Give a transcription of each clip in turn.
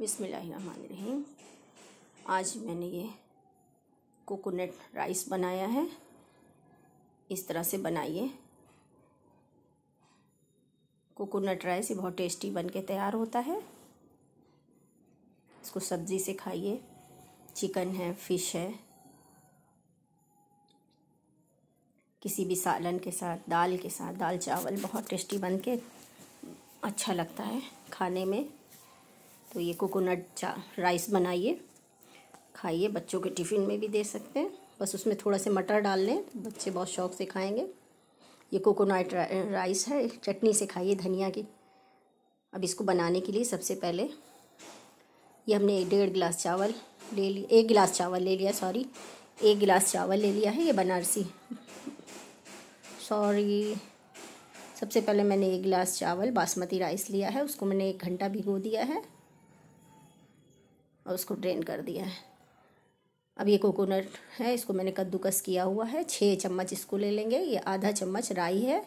बिसमीम आज मैंने ये कोकोनट राइस बनाया है इस तरह से बनाइए कोकोनट राइस ये बहुत टेस्टी बन के तैयार होता है इसको सब्ज़ी से खाइए चिकन है फिश है किसी भी सालन के साथ दाल के साथ दाल चावल बहुत टेस्टी बन के अच्छा लगता है खाने में तो ये कोकोनट चा राइस बनाइए खाइए बच्चों के टिफ़िन में भी दे सकते हैं बस उसमें थोड़ा सा मटर डाल लें तो बच्चे बहुत शौक से खाएंगे ये कोकोनट राइस है चटनी से खाइए धनिया की अब इसको बनाने के लिए सबसे पहले ये हमने एक डेढ़ गिलास चावल ले लिया एक गिलास चावल ले लिया सॉरी एक गिलास चावल ले लिया है ये बनारसी सॉरी सबसे पहले मैंने एक गिलास चावल बासमती राइस लिया है उसको मैंने एक घंटा भिगो दिया है और उसको ड्रेन कर दिया है अब ये कोकोनट है इसको मैंने कद्दूकस किया हुआ है छः चम्मच इसको ले लेंगे ये आधा चम्मच राई है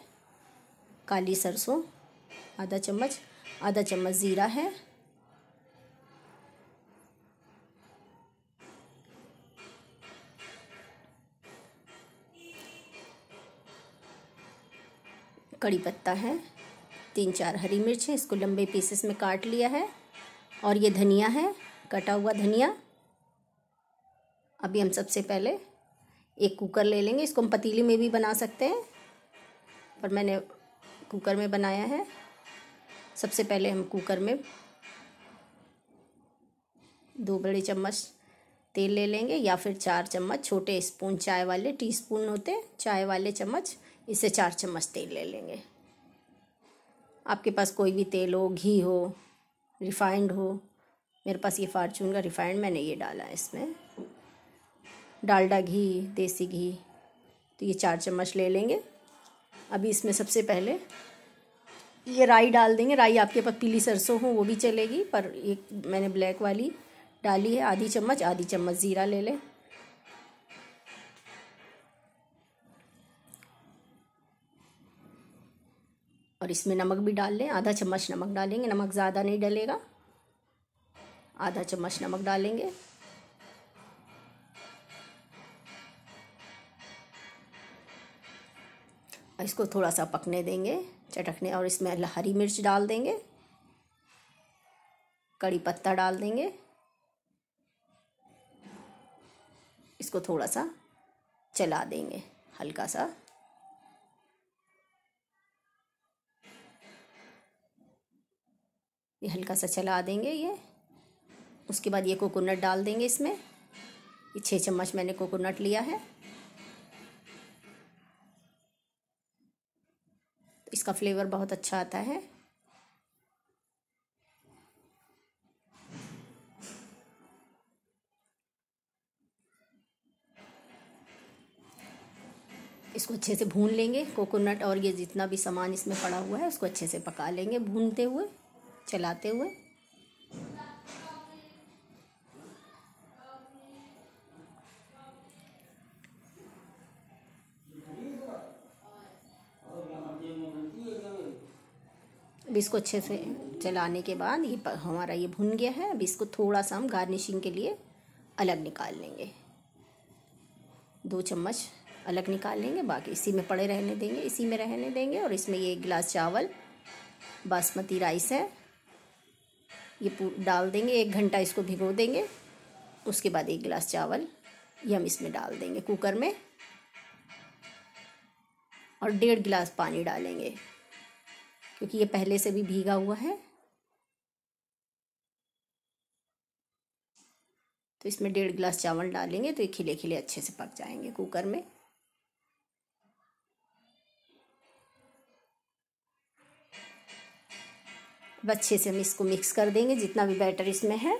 काली सरसों आधा चम्मच आधा चम्मच ज़ीरा है कड़ी पत्ता है तीन चार हरी मिर्च है इसको लंबे पीसेस में काट लिया है और ये धनिया है कटा हुआ धनिया अभी हम सबसे पहले एक कुकर ले लेंगे इसको हम पतीली में भी बना सकते हैं पर मैंने कुकर में बनाया है सबसे पहले हम कुकर में दो बड़े चम्मच तेल ले लेंगे या फिर चार चम्मच छोटे स्पून चाय वाले टीस्पून होते चाय वाले चम्मच इससे चार चम्मच तेल ले लेंगे आपके पास कोई भी तेल हो घी हो रिफाइंड हो मेरे पास ये फार्चून का रिफाइंड मैंने ये डाला है इसमें डालडा घी देसी घी तो ये चार चम्मच ले लेंगे अभी इसमें सबसे पहले ये राई डाल देंगे राई आपके पास पीली सरसों हो वो भी चलेगी पर एक मैंने ब्लैक वाली डाली है आधी चम्मच आधी चम्मच ज़ीरा ले लें और इसमें नमक भी डाल लें आधा चम्मच नमक डालेंगे नमक ज़्यादा नहीं डलेगा आधा चम्मच नमक डालेंगे इसको थोड़ा सा पकने देंगे चटकने और इसमें हरी मिर्च डाल देंगे कड़ी पत्ता डाल देंगे इसको थोड़ा सा चला देंगे हल्का सा ये हल्का सा चला देंगे ये उसके बाद ये कोकोनट डाल देंगे इसमें ये छः चम्मच मैंने कोकोनट लिया है तो इसका फ्लेवर बहुत अच्छा आता है इसको अच्छे से भून लेंगे कोकोनट और ये जितना भी सामान इसमें पड़ा हुआ है उसको अच्छे से पका लेंगे भूनते हुए चलाते हुए इसको अच्छे से चलाने के बाद ये हमारा ये भुन गया है अब इसको थोड़ा सा हम गार्निशिंग के लिए अलग निकाल लेंगे दो चम्मच अलग निकाल लेंगे बाकी इसी में पड़े रहने देंगे इसी में रहने देंगे और इसमें ये एक गिलास चावल बासमती राइस है ये डाल देंगे एक घंटा इसको भिगो देंगे उसके बाद एक गिलास चावल ये हम इसमें डाल देंगे कुकर में और डेढ़ गिलास पानी डालेंगे क्योंकि ये पहले से भी भीगा हुआ है तो इसमें डेढ़ गिलास चावल डालेंगे तो ये खिले खिले अच्छे से पक जाएंगे कुकर में अब अच्छे से हम इसको मिक्स कर देंगे जितना भी बैटर इसमें है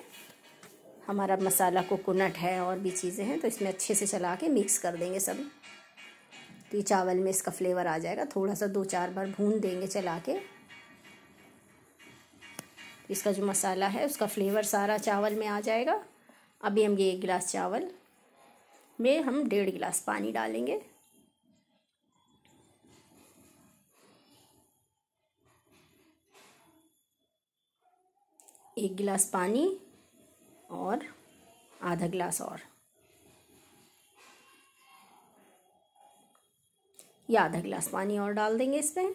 हमारा मसाला कोकोनट है और भी चीज़ें हैं तो इसमें अच्छे से चला के मिक्स कर देंगे सब तो ये चावल में इसका फ्लेवर आ जाएगा थोड़ा सा दो चार बार भून देंगे चला के इसका जो मसाला है उसका फ्लेवर सारा चावल में आ जाएगा अभी हम ये एक गिलास चावल में हम डेढ़ गिलास पानी डालेंगे एक गिलास पानी और आधा गिलास और या आधा गिलास पानी और डाल देंगे इसमें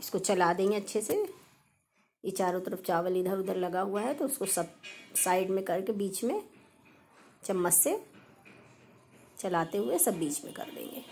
इसको चला देंगे अच्छे से ये चारों तरफ चावल इधर उधर लगा हुआ है तो उसको सब साइड में करके बीच में चम्मच से चलाते हुए सब बीच में कर देंगे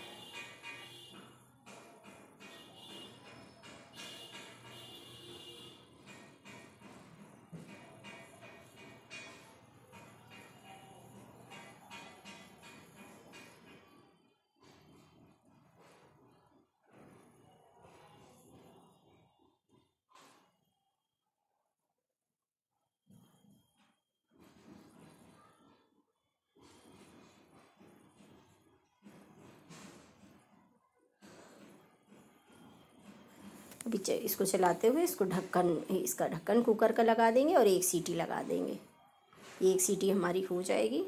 अभी इसको चलाते हुए इसको ढक्कन इसका ढक्कन कुकर का लगा देंगे और एक सीटी लगा देंगे एक सीटी हमारी हो जाएगी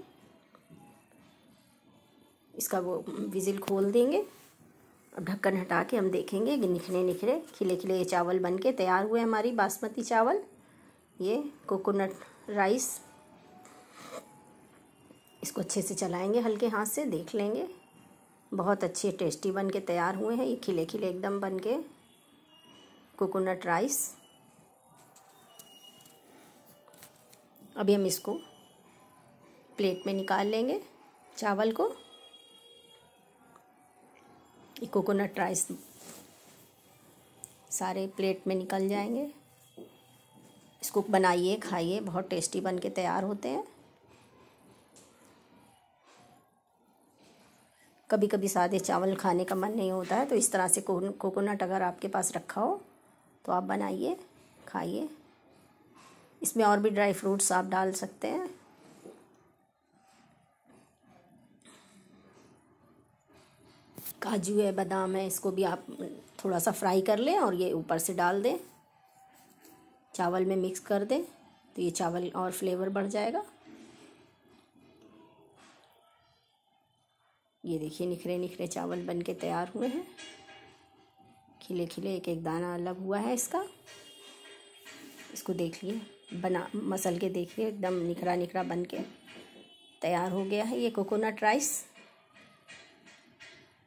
इसका वो विजिल खोल देंगे अब ढक्कन हटा के हम देखेंगे कि निखरे निखरे खिले खिले ये चावल बन के तैयार हुए हमारी बासमती चावल ये कोकोनट राइस इसको अच्छे से चलाएंगे हल्के हाथ से देख लेंगे बहुत अच्छे टेस्टी बन के तैयार हुए हैं ये खिले खिले एकदम बन के कोकोनट राइस अभी हम इसको प्लेट में निकाल लेंगे चावल को ये कोकोनट राइस सारे प्लेट में निकल जाएंगे इसको बनाइए खाइए बहुत टेस्टी बन के तैयार होते हैं कभी कभी सादे चावल खाने का मन नहीं होता है तो इस तरह से कोकोनट अगर आपके पास रखा हो तो आप बनाइए खाइए इसमें और भी ड्राई फ्रूट्स आप डाल सकते हैं काजू है बादाम है इसको भी आप थोड़ा सा फ्राई कर लें और ये ऊपर से डाल दें चावल में मिक्स कर दें तो ये चावल और फ्लेवर बढ़ जाएगा ये देखिए निखरे निखरे चावल बन के तैयार हुए हैं खिले खिले एक एक दाना अलग हुआ है इसका इसको देख लिए बना मसल के देखिए एकदम निखरा निखरा बन के तैयार हो गया है ये कोकोनट राइस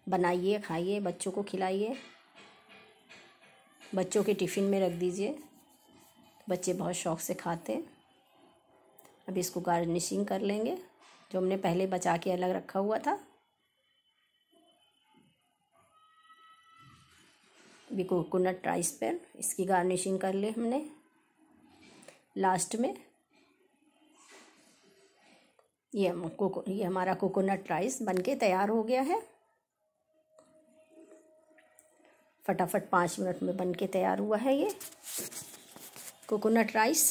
बनाइए खाइए बच्चों को खिलाइए बच्चों के टिफ़िन में रख दीजिए बच्चे बहुत शौक़ से खाते हैं अब इसको गार्निशिंग कर लेंगे जो हमने पहले बचा के अलग रखा हुआ था भी कोकोनट राइस पर इसकी गार्निशिंग कर ली हमने लास्ट में ये हम कोको ये हमारा कोकोनट राइस बनके तैयार हो गया है फटाफट पाँच मिनट में बनके तैयार हुआ है ये कोकोनट राइस